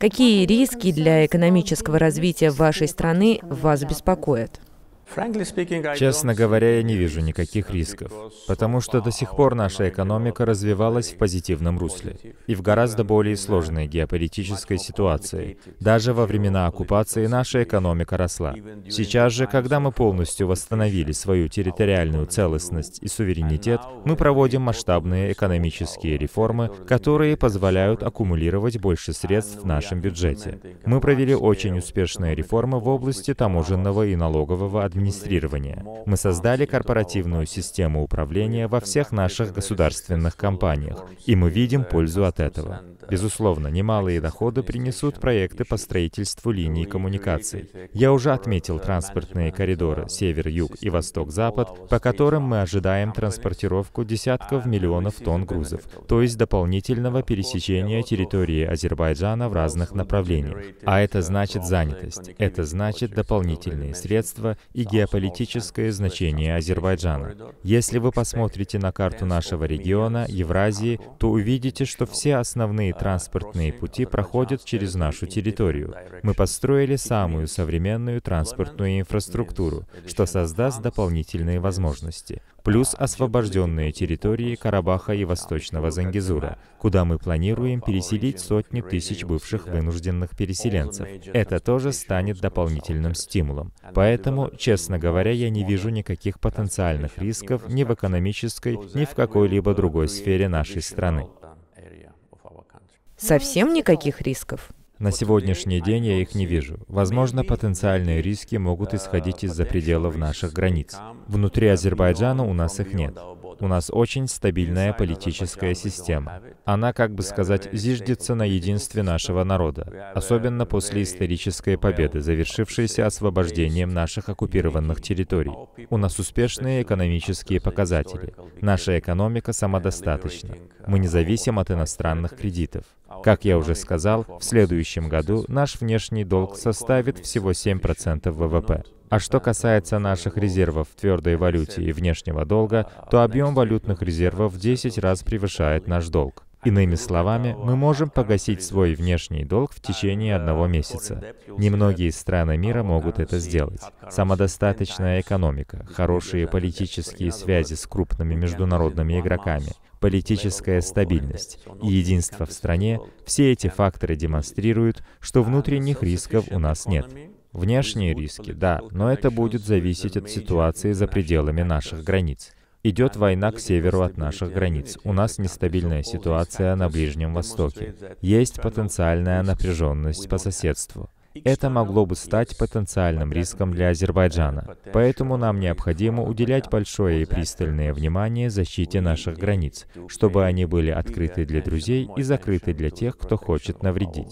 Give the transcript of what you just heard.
Какие риски для экономического развития вашей страны вас беспокоят? Честно говоря, я не вижу никаких рисков, потому что до сих пор наша экономика развивалась в позитивном русле и в гораздо более сложной геополитической ситуации. Даже во времена оккупации наша экономика росла. Сейчас же, когда мы полностью восстановили свою территориальную целостность и суверенитет, мы проводим масштабные экономические реформы, которые позволяют аккумулировать больше средств в нашем бюджете. Мы провели очень успешные реформы в области таможенного и налогового администрации администрирования. Мы создали корпоративную систему управления во всех наших государственных компаниях, и мы видим пользу от этого. Безусловно, немалые доходы принесут проекты по строительству линий коммуникаций. Я уже отметил транспортные коридоры север-юг и восток-запад, по которым мы ожидаем транспортировку десятков миллионов тонн грузов, то есть дополнительного пересечения территории Азербайджана в разных направлениях. А это значит занятость, это значит дополнительные средства и геополитическое значение Азербайджана. Если вы посмотрите на карту нашего региона, Евразии, то увидите, что все основные транспортные пути проходят через нашу территорию. Мы построили самую современную транспортную инфраструктуру, что создаст дополнительные возможности плюс освобожденные территории Карабаха и Восточного Зангизура, куда мы планируем переселить сотни тысяч бывших вынужденных переселенцев. Это тоже станет дополнительным стимулом. Поэтому, честно говоря, я не вижу никаких потенциальных рисков ни в экономической, ни в какой-либо другой сфере нашей страны. Совсем никаких рисков? На сегодняшний день я их не вижу. Возможно, потенциальные риски могут э, исходить из-за пределов наших границ. Внутри Азербайджана у нас их нет. У нас очень стабильная политическая система. Она, как бы сказать, зиждется на единстве нашего народа, особенно после исторической победы, завершившейся освобождением наших оккупированных а территорий. У нас успешные экономические показатели. Наша экономика самодостаточна. Мы а, не зависим от иностранных кредитов. Как я уже сказал, в следующем году наш внешний долг составит всего 7% ВВП. А что касается наших резервов в твердой валюте и внешнего долга, то объем валютных резервов в 10 раз превышает наш долг. Иными словами, мы можем погасить свой внешний долг в течение одного месяца. Немногие страны мира могут это сделать. Самодостаточная экономика, хорошие политические связи с крупными международными игроками, политическая стабильность и единство в стране — все эти факторы демонстрируют, что внутренних рисков у нас нет. Внешние риски, да, но это будет зависеть от ситуации за пределами наших границ. Идет война к северу от наших границ. У нас нестабильная ситуация на Ближнем Востоке. Есть потенциальная напряженность по соседству. Это могло бы стать потенциальным риском для Азербайджана. Поэтому нам необходимо уделять большое и пристальное внимание защите наших границ, чтобы они были открыты для друзей и закрыты для тех, кто хочет навредить.